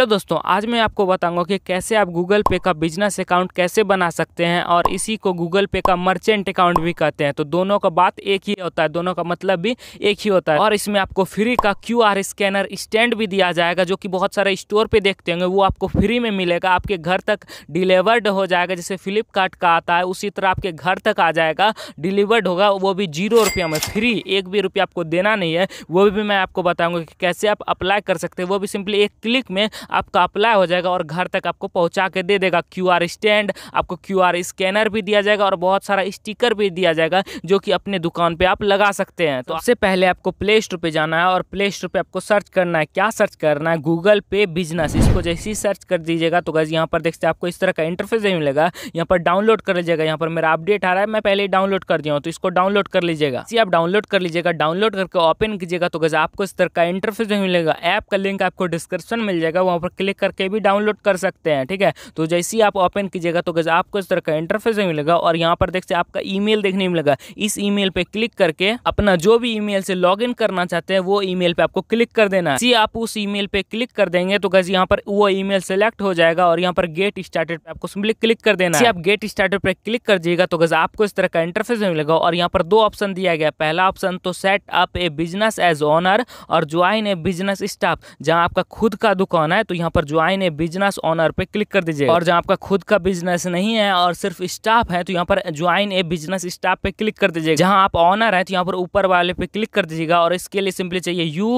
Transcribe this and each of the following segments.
hello दोस्तों आज मैं आपको बताऊंगा कि कैसे आप गूगल पे का बिजनेस अकाउंट कैसे बना सकते हैं और इसी को गूगल पे का मर्चेंट अकाउंट भी कहते हैं तो दोनों का बात एक ही होता है दोनों का मतलब भी एक ही होता है और इसमें आपको फ्री का क्यू स्कैनर स्टैंड भी दिया जाएगा जो कि बहुत सारे स्टोर पर देखते होंगे वो आपको फ्री में मिलेगा आपके घर तक डिलीवर्ड हो जाएगा जैसे फ्लिपकार्ट का आता है उसी तरह आपके घर तक आ जाएगा डिलीवर्ड होगा वो भी जीरो रुपया में फ्री एक भी रुपया आपको देना नहीं है वो भी मैं आपको बताऊँगा कि कैसे आप अप्लाई कर सकते हैं वो भी सिंपली एक क्लिक में आपका अप्लाई हो जाएगा और घर तक आपको पहुँचा के दे देगा क्यू स्टैंड आपको क्यू स्कैनर भी दिया जाएगा और बहुत सारा स्टिकर भी दिया जाएगा जो कि अपने दुकान पर आप लगा सकते हैं तो सबसे पहले आपको प्ले स्टोर पर जाना है और प्ले स्टोर पर आपको सर्च करना है क्या सर्च करना है गूगल पे बिजनेस इसको जैसे ही सर्च कर दीजिएगा तो गज यहाँ पर देखते आपको इस तरह का इंटरफेस नहीं मिलेगा यहाँ पर डाउनलोड कर लीजिएगा यहाँ पर मेरा अपडेट आ रहा है मैं पहले डाउनलोड कर दिया हूँ तो इसको डाउनलोड कर लीजिएगा इसी आप डाउनलोड कर लीजिएगा डाउनलोड करके ओपन कीजिएगा तो गज आपको इस तरह का इंटरफेस नहीं मिलेगा ऐप का लिंक आपको डिस्क्रिप्शन मिल जाएगा वहाँ पर क्लिक करके भी डाउनलोड कर सकते हैं ठीक है तो जैसे ही आप ओपन कीजिएगा तो आपको इस तरह का इंटरफेस मिलेगा और यहाँ पर देख सकते आपका ई देखने मिलेगा इस ई मेल क्लिक करके अपना जो भी ई से लॉग करना चाहते हैं वो ई मेल आपको क्लिक कर देना है आप उस ई मेल क्लिक कर देंगे तो गज यहाँ पर वो ईमेल सेलेक्ट हो जाएगा और यहाँ पर गेट स्टार्टेड आपको क्लिक कर देना आप गेट स्टार्टेड पर क्लिक कर दिएगा तो गज आपको इस तरह का इंटरफेस मिलेगा और यहाँ पर दो ऑप्शन दिया गया पहला ऑप्शन तो set up a business as owner और ज्वाइन ए बिजनेस स्टाफ जहां आपका खुद का दुकान है तो यहाँ पर ज्वाइन ए बिजनेस ऑनर पे क्लिक कर दीजिए और जहाँ आपका खुद का बिजनेस नहीं है और सिर्फ स्टाफ है तो यहाँ पर ज्वाइन ए बिजनेस स्टाफ पे क्लिक कर दीजिए जहाँ आप ऑनर है तो यहाँ पर ऊपर वाले पे क्लिक कर दीजिएगा और इसके लिए सिंपली चाहिए you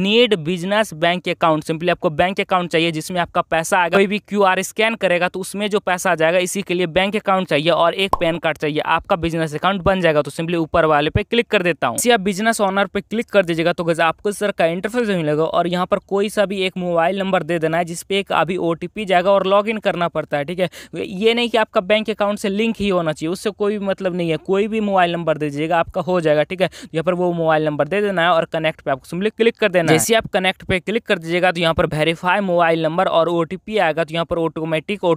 need business bank account simply आपको बैंक अकाउंट चाहिए जिसमें आपका पैसा आएगा कोई भी क्यू स्कैन करेगा तो उसमें जो पैसा आ जाएगा इसी के लिए बैंक अकाउंट चाहिए और एक पैन कार्ड चाहिए आपका बिजनेस अकाउंट बन जाएगा तो सिंपली ऊपर वाले पे क्लिक कर देता हूँ आप बिजनेस ऑनर पे क्लिक कर दीजिएगा तो गजा आपको इस तरह का इंटरफेस मिलेगा और यहाँ पर कोई सा भी एक मोबाइल नंबर दे देना है जिसपे एक अभी ओ जाएगा और लॉग करना पड़ता है ठीक है तो ये नहीं कि आपका बैंक अकाउंट से लिंक ही होना चाहिए उससे कोई मतलब नहीं है कोई भी मोबाइल नंबर दे दीजिएगा आपका हो जाएगा ठीक है तो यहाँ पर वो मोबाइल नंबर दे देना है और कनेक्ट पर आपको सिंपली क्लिक कर देना जैसे आप कनेक्ट पर क्लिक कर दीजिएगा तो यहाँ पर वेरीफाई मोबाइल नंबर और ओ आएगा तो यहाँ पर ऑटोमेटिक ओ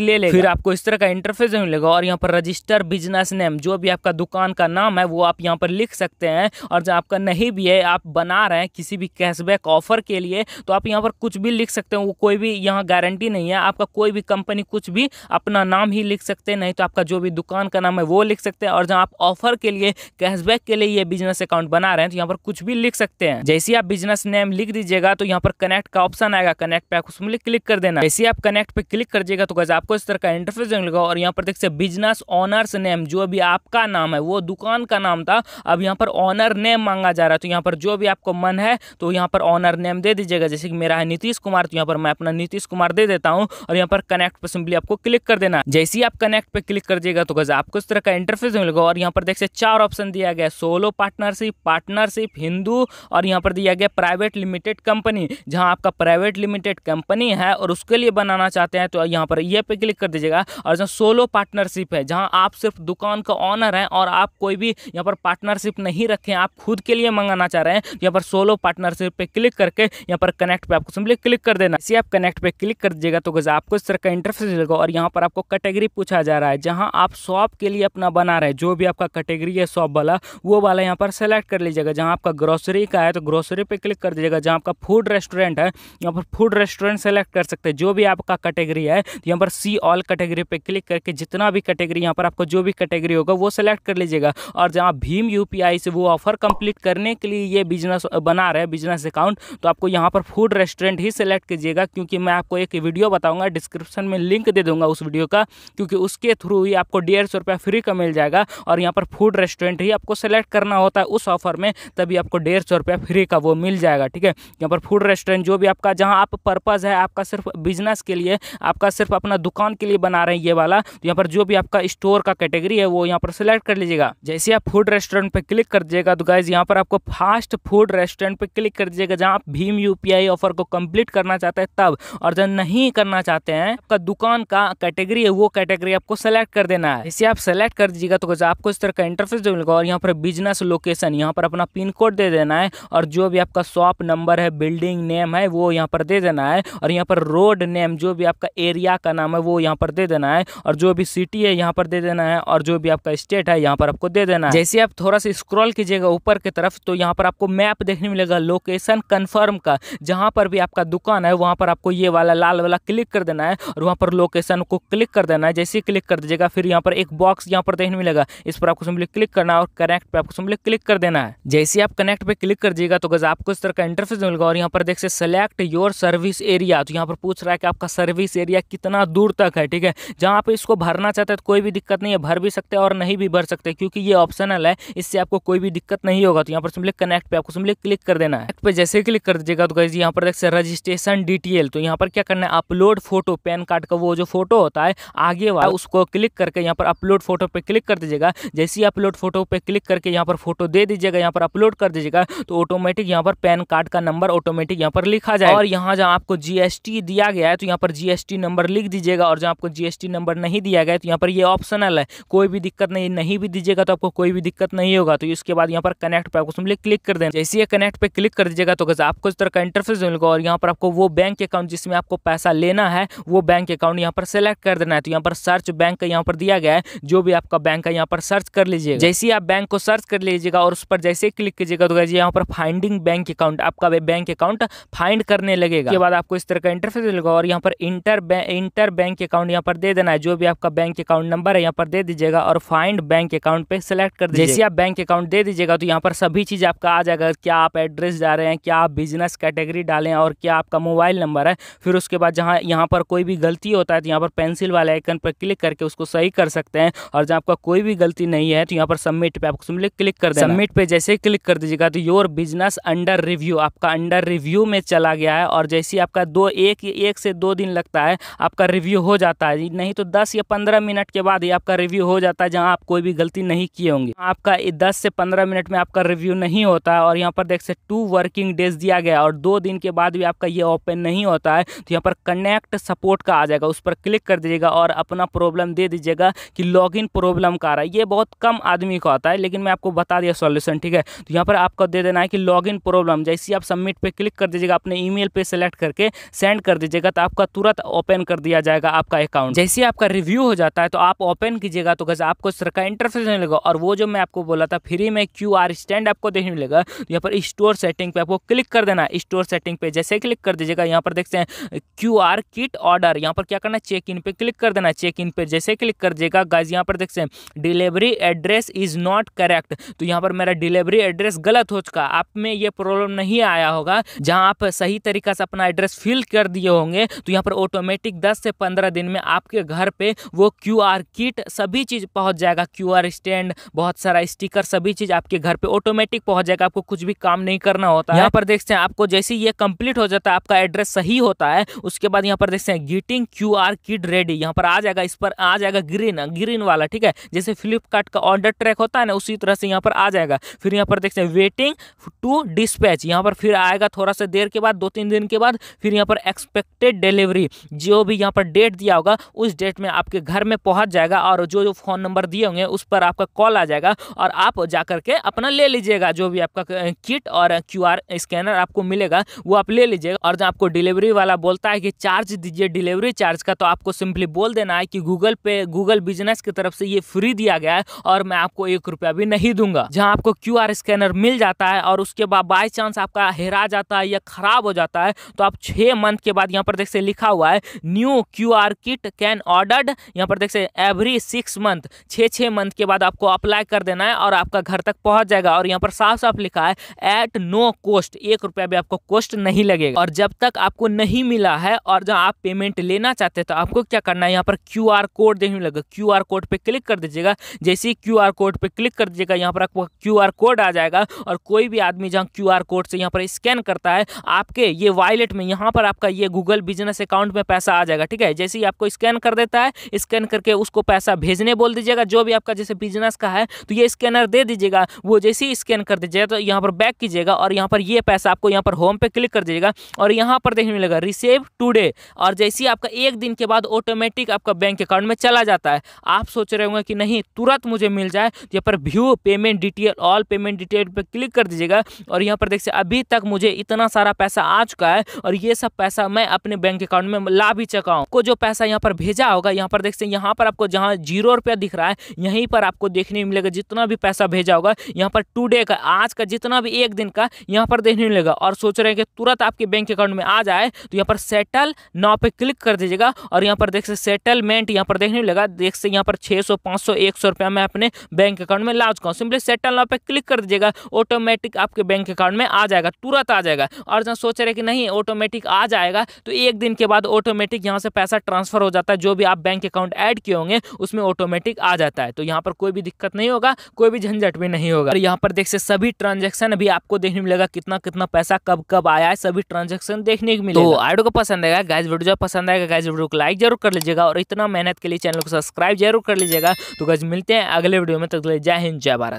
ले लेगा फिर आपको इस तरह का इंटरफेस मिलेगा और यहाँ पर रजिस्टर बिजनेस नेम जो भी आपका दुकान का नाम है वो आप यहाँ पर लिख सकते हैं और जो आपका नहीं भी है आप बना रहे हैं किसी भी कैशबैक ऑफर के लिए तो आप यहाँ पर कुछ भी भी लिख सकते हो कोई भी यहाँ गारंटी नहीं है आपका कोई भी कंपनी कुछ भी अपना नाम ही लिख सकते हैं नहीं तो आपका जो भी दुकान का नाम है वो लिख सकते हैं और जहाँ आप ऑफर के लिए कैशबैक के लिए ये बिजनेस अकाउंट बना रहे हैं तो यहाँ पर कुछ भी लिख सकते हैं जैसे आप बिजनेस नेम लिख दीजिएगा तो यहाँ पर कनेक्ट का ऑप्शन आएगा कनेक्ट पे उसमें क्लिक कर देना जैसे आप कनेक्ट पे क्लिक कर दिएगा तो गैस आपको इस तरह का इंटरफेस मिलेगा और यहाँ पर देख सकते बिजनेस ऑनर्स नेम जो भी आपका नाम है वो दुकान का नाम था अब यहाँ पर ऑनर नेम मांगा जा रहा है तो यहाँ पर जो भी आपको मन है तो यहाँ पर ऑनर नेम दे दीजिएगा जैसे कि मेरा है नीति नीतीश कुमार तो यहाँ पर मैं अपना नीतीश कुमार दे देता हूँ और यहाँ पर कनेक्ट पर सिंपली आपको क्लिक कर देना जैसे ही आप कनेक्ट पर क्लिक कर दिएगा तो गजा आपको इस तरह का इंटरफेस मिलेगा और यहाँ पर देख सकते चार ऑप्शन दिया गया सोलो पार्टनरशिप पार्टनरशिप हिंदू और यहाँ पर दिया गया प्राइवेट लिमिटेड कंपनी जहाँ आपका प्राइवेट लिमिटेड कंपनी है और उसके लिए बनाना चाहते हैं तो यहाँ पर ये पे क्लिक कर दीजिएगा और जहाँ सोलो पार्टनरशिप है जहाँ आप सिर्फ दुकान का ऑनर हैं और आप कोई भी यहाँ पर पार्टनरशिप नहीं रखें आप खुद के लिए मंगाना चाह रहे हैं यहाँ पर सोलो पार्टनरशिप पे क्लिक करके यहाँ पर कनेक्ट पे आपको सिंपली क्लिक कर देना इसी आप कनेक्ट पे क्लिक कर दीजिएगा तो गजा आपको इस तरह का इंटरफेस मिलेगा और यहाँ पर आपको कैटेगरी पूछा जा रहा है जहाँ आप शॉप के लिए अपना बना रहे जो भी आपका कैटेगरी है शॉप वाला वो वाला यहाँ पर सेलेक्ट कर लीजिएगा जहाँ आपका ग्रोसरी का है तो ग्रोसरी पर क्लिक कर दीजिएगा जहाँ आपका फूड रेस्टोरेंट है यहाँ पर फूड रेस्टोरेंट सेलेक्ट कर सकते हैं जो भी आपका कैटेगरी है यहाँ पर सी ऑल कैटेगरी पर क्लिक करके जितना भी कैटेगरी यहाँ पर आपको जो भी कैटेगरी होगा वो सेलेक्ट कर लीजिएगा और जहाँ भीम यू से वो ऑफर कंप्लीट करने के लिए ये बिजनेस बना रहे बिजनेस अकाउंट तो आपको यहाँ पर फूड रेस्टोरेंट ही ही सेलेक्ट कीजिएगा क्योंकि मैं आपको एक वीडियो बताऊंगा डिस्क्रिप्शन में लिंक दे दूंगा उस वीडियो का क्योंकि उसके थ्रू ही आपको डेढ़ सौ रुपया फ्री का मिल जाएगा और यहाँ पर फूड रेस्टोरेंट ही आपको सेलेक्ट करना होता है उस ऑफर में तभी आपको डेढ़ सौ रुपया फ्री का वो मिल जाएगा ठीक है यहाँ पर फूड रेस्टोरेंट जो भी आपका जहाँ आप पर्पज़ है आपका सिर्फ बिजनेस के लिए आपका सिर्फ अपना दुकान के लिए बना रहे हैं ये वाला तो यहाँ पर जो भी आपका स्टोर का कैटेगरी है वो यहाँ पर सिलेक्ट कर लीजिएगा जैसे आप फूड रेस्टोरेंट पर क्लिक कर दीजिएगा तो गाइज यहाँ पर आपको फास्ट फूड रेस्टोरेंट पर क्लिक कर दीजिएगा जहाँ आप भीम यू ऑफर को कम्प्लीट कंप्लीट करना चाहते हैं तब और जब नहीं करना चाहते हैं आपका दुकान का कैटेगरी है वो कैटेगरी आपको सेलेक्ट कर देना है इसे आप सेलेक्ट कर दीजिएगा तो आपको इस तरह का इंटरफेस जो मिलेगा और यहाँ पर बिजनेस लोकेशन यहाँ पर अपना पिन कोड दे देना है और जो भी आपका शॉप नंबर है बिल्डिंग नेम है वो यहाँ पर दे देना है और यहाँ पर रोड नेम जो भी आपका एरिया का नाम है वो यहाँ पर दे देना है और जो भी सिटी है यहाँ पर दे देना है और जो भी आपका स्टेट है यहाँ पर आपको दे देना है जैसे आप थोड़ा सा स्क्रॉल कीजिएगा ऊपर की तरफ तो यहाँ पर आपको मैप देखने मिलेगा लोकेशन कन्फर्म का जहाँ पर भी आपका दुकान है वहाँ पर आपको ये वाला लाल वाला क्लिक कर देना है और वहाँ पर लोकेशन को क्लिक कर देना है जैसे ही क्लिक कर दीजिएगा फिर यहाँ पर एक बॉक्स यहाँ पर देखने मिलेगा इस पर आपको सिंपली क्लिक करना है और कनेक्ट पर आपको सिंपली क्लिक कर देना है जैसे ही आप कनेक्ट पर क्लिक कर दीजिएगा तो गज आपको इस तरह का इंटरफेस मिलेगा और यहाँ पर देख सेलेक्ट योर सर्विस एरिया तो यहाँ पर पूछ रहा है कि आपका सर्विस एरिया कितना दूर तक है ठीक है जहाँ आप इसको भरना चाहते हैं तो कोई भी दिक्कत नहीं है भर भी सकते और नहीं भी भर सकते क्योंकि ये ऑप्शनल है इससे आपको कोई भी दिक्कत नहीं होगा तो यहाँ पर सिंपली कनेक्ट पे आपको सिंपली क्लिक कर देना है पे जैसे क्लिक कर दीजिएगा तो गाइज यहाँ पर देख रजिस्टर रजिस्ट्रेशन डिटेल तो यहाँ पर क्या करना है अपलोड फोटो पैन कार्ड का वो जो फोटो होता है आगे वाला उसको क्लिक करके यहाँ पर अपलोड फोटो पे क्लिक कर दीजिएगा जैसे ही अपलोड फोटो पे क्लिक करके यहाँ पर फोटो दे दीजिएगा यहाँ पर अपलोड कर दीजिएगा तो ऑटोमेटिक यहाँ पर पैन कार्ड का नंबर ऑटोमेटिक यहाँ पर लिखा जाए और यहाँ जहाँ आपको जीएसटी दिया गया है तो यहाँ पर जीएसटी नंबर लिख दीजिएगा और जहाँ आपको जीएसटी नंबर नहीं दिया गया तो यहाँ पर ये ऑप्शनल है कोई भी दिक्कत नहीं नहीं भी दीजिएगा तो आपको कोई भी दिक्कत नहीं होगा तो इसके बाद यहाँ पर कनेक्ट पर आपको क्लिक कर देना जैसे ये कनेक्ट पर क्लिक कर दीजिएगा तो आपको इस तरह का इंटरफेस मिलेगा और यहाँ पर आपको वो बैंक अकाउंट जिसमें आपको पैसा लेना है वो बैंक अकाउंट यहाँ पर सेलेक्ट कर देना है तो यहाँ पर सर्च बैंक का यहाँ पर दिया गया है जो भी आपका बैंक है यहाँ पर सर्च कर लीजिएगा जैसे ही आप बैंक को सर्च कर लीजिएगा और उस पर जैसे ही क्लिक कीजिएगा तो कहिए यहाँ पर फाइंडिंग बैंक अकाउंट आपका बैंक अकाउंट फाइंड करने लगेगा के बाद आपको इस तरह का इंटरफेस मिलेगा और यहाँ पर इंटर इंटर बैंक अकाउंट यहाँ पर दे देना है जो भी आपका बैंक अकाउंट नंबर है यहाँ पर दे दीजिएगा और फाइंड बैंक अकाउंट पे सेलेक्ट कर जैसे आप बैंक अकाउंट दे दीजिएगा तो यहाँ पर सभी चीज आपका आ जाएगा क्या आप एड्रेस जा रहे हैं क्या आप बिजनेस कैटेगरी डालें और क्या आपका मोबाइल नंबर है फिर उसके बाद जहाँ यहाँ पर कोई भी गलती होता है तो यहाँ पर पेंसिल वाले आइकन पर क्लिक करके उसको सही कर सकते हैं और जहाँ आपका कोई भी गलती नहीं है तो यहाँ पर सबमिट पर आपको क्लिक कर दे सबमिट पर जैसे ही क्लिक कर दीजिएगा तो योर बिजनेस अंडर रिव्यू आपका अंडर रिव्यू में चला गया है और जैसे आपका दो एक एक से दो दिन लगता है आपका रिव्यू हो जाता है नहीं तो दस या पंद्रह मिनट के बाद ही आपका रिव्यू हो जाता है जहाँ आप कोई भी गलती नहीं किए होंगे आपका दस से पंद्रह मिनट में आपका रिव्यू नहीं होता और यहाँ पर देख सकते टू वर्किंग डेज दिया गया और दो दिन के बाद भी आप आपका ये ओपन नहीं होता है तो यहाँ पर कनेक्ट सपोर्ट का आ जाएगा उस पर क्लिक कर दीजिएगा और अपना प्रॉब्लम दे दीजिएगा कि लॉगिन प्रॉब्लम का आ रहा है ये बहुत कम आदमी को आता है लेकिन मैं आपको बता दिया सॉल्यूशन ठीक है तो यहाँ पर आपको दे देना है कि लॉगिन प्रॉब्लम जैसे आप सबमिट पर क्लिक कर दीजिएगा अपने ई मेल सेलेक्ट करके सेंड कर दीजिएगा तो आपका तुरंत ओपन कर दिया जाएगा आपका अकाउंट जैसे आपका रिव्यू हो जाता है तो आप ओपन कीजिएगा तो कैसे आपको सर का इंटरफेस नहीं लगा और वो जो मैं आपको बोला था फ्री में क्यू स्टैंड आपको देखने मिलेगा तो यहाँ पर स्टोर सेटिंग पर आपको क्लिक कर देना स्टोर सेटिंग पर जैसे कि क्लिक कर दीजिएगा यहाँ पर देखते हैं क्यू आर किट ऑर्डर यहाँ पर क्या करना चेक इन पर क्लिक कर देना चेक इन पर जैसे क्लिक कर दीजिएगा गाइज यहाँ पर देखते हैं delivery address is not correct तो यहाँ पर मेरा डिलीवरी एड्रेस गलत हो चुका आप में ये प्रॉब्लम नहीं आया होगा जहाँ आप सही तरीका से अपना एड्रेस फिल कर दिए होंगे तो यहाँ पर ऑटोमेटिक दस से पंद्रह दिन में आपके घर पर वो क्यू किट सभी चीज़ पहुँच जाएगा क्यू स्टैंड बहुत सारा स्टिकर सभी चीज़ आपके घर पे ऑटोमेटिक पहुँच जाएगा आपको कुछ भी काम नहीं करना होता है यहाँ पर देखते हैं आपको जैसे ये कंप्लीट हो जाता जाता है आपका एड्रेस सही होता है उसके बाद यहाँ पर देखते हैं getting Q R kit ready यहाँ पर आ जाएगा इस पर आ जाएगा ग्रीन ग्रीन वाला ठीक है जैसे फ्लिपकार्ट का ऑर्डर ट्रैक होता है ना उसी तरह से यहाँ पर आ जाएगा फिर यहाँ पर सकते हैं वेटिंग टू डिस्पैच यहाँ पर फिर आएगा थोड़ा सा देर के बाद दो तीन दिन के बाद फिर यहाँ पर एक्सपेक्टेड डिलीवरी जो भी यहाँ पर डेट दिया होगा उस डेट में आपके घर में पहुँच जाएगा और जो जो फ़ोन नंबर दिए होंगे उस पर आपका कॉल आ जाएगा और आप जा करके अपना ले लीजिएगा जो भी आपका किट और क्यू स्कैनर आपको मिलेगा वो आप ले लीजिए दीजिएगा और जब आपको डिलीवरी वाला बोलता है कि चार्ज दीजिए डिलीवरी चार्ज का तो आपको सिंपली बोल देना है कि गूगल पे गूगल बिजनेस की तरफ से ये फ्री दिया गया है और मैं आपको एक रुपया भी नहीं दूंगा जहाँ आपको क्यू स्कैनर मिल जाता है और उसके बाद बाई चांस आपका हेरा जाता है या खराब हो जाता है तो आप छह मंथ के बाद यहाँ पर देख से लिखा हुआ है new Q kit can ordered यहाँ पर देख से एवरी सिक्स मंथ छः छः मंथ के बाद आपको अप्लाई कर देना है और आपका घर तक पहुंच जाएगा और यहाँ पर साफ साफ लिखा है एट नो कोस्ट एक रुपया भी आपको कोस्ट नहीं लगेगा और जब तक आपको नहीं मिला है और जब आप पेमेंट लेना चाहते हैं तो आपको क्या करना है यहाँ पर क्यू आर कोड देखने लगेगा क्यू आर कोड पर क्लिक कर दीजिएगा जैसे ही क्यू आर कोड पर क्लिक कर दीजिएगा यहाँ पर आपको क्यू आर कोड आ जाएगा और कोई भी आदमी जहाँ क्यू आर कोड से यहाँ पर स्कैन करता है आपके ये वॉलेट में यहाँ पर आपका ये गूगल बिजनेस अकाउंट में पैसा आ जाएगा ठीक है जैसे ही आपको स्कैन कर देता है स्कैन करके उसको पैसा भेजने बोल दीजिएगा जो भी आपका जैसे बिजनेस का है तो ये स्कैनर दे दीजिएगा वो जैसे ही स्कैन कर दीजिएगा तो यहाँ पर बैक कीजिएगा और यहाँ पर ये पैसा आपको यहाँ पर होम पे क्लिक कर दीजिएगा और यहाँ पर देखने लगा रिसेव टूडे और जैसे ही आपका एक दिन के बाद ऑटोमेटिक आपका बैंक अकाउंट में चला जाता है आप सोच रहे होंगे कि नहीं तुरंत मुझे मिल जाए यहाँ पर view payment detail all payment detail पर क्लिक कर दीजिएगा और यहाँ पर देख सकते अभी तक मुझे इतना सारा पैसा आ चुका है और ये सब पैसा मैं अपने बैंक अकाउंट में ला भी चुका हूँ को जो पैसा यहाँ पर भेजा होगा यहाँ पर देख सकते यहाँ पर आपको जहाँ जीरो रुपया दिख रहा है यहीं पर आपको देखने मिलेगा जितना भी पैसा भेजा होगा यहाँ पर टूडे का आज का जितना भी एक दिन का यहाँ पर देखने मिलेगा और सोच रहे हैं कि तुरंत आपके बैंक बैंक अकाउंट में आ जाए तो यहाँ पर सेटल नाव पे क्लिक कर दीजिएगा और यहाँ पर देख सकते सेटलमेंट यहाँ पर देखने लगा देख से यहाँ पर छः सौ पाँच सौ एक सौ रुपया मैं अपने बैंक अकाउंट में ला चुका हूँ सिंपली सेटल नाव पे क्लिक कर दीजिएगा ऑटोमेटिक आपके बैंक अकाउंट में आ जाएगा तुरंत आ जाएगा और जहाँ सोच रहे कि नहीं ऑटोमेटिक आ जाएगा तो एक दिन के बाद ऑटोमेटिक यहाँ से पैसा ट्रांसफर हो जाता है जो भी आप बैंक अकाउंट ऐड किए होंगे उसमें ऑटोमेटिक आ जाता है तो यहाँ पर कोई भी दिक्कत नहीं होगा कोई भी झंझट भी नहीं होगा और यहाँ पर देख से सभी ट्रांजेक्शन भी आपको देखने मिलेगा कितना कितना पैसा कब कब आया है सभी ट्रांजेक्शन ट्रांजेक्शन देखने को तो मिलेगा तो आइडो को पसंद आएगा गाइज वीडियो पसंद आएगा गाइज वीडियो को लाइक जरूर कर लीजिएगा और इतना मेहनत के लिए चैनल को सब्सक्राइब जरूर कर लीजिएगा तो गज मिलते हैं अगले वीडियो में तो जय हिंद जय भारत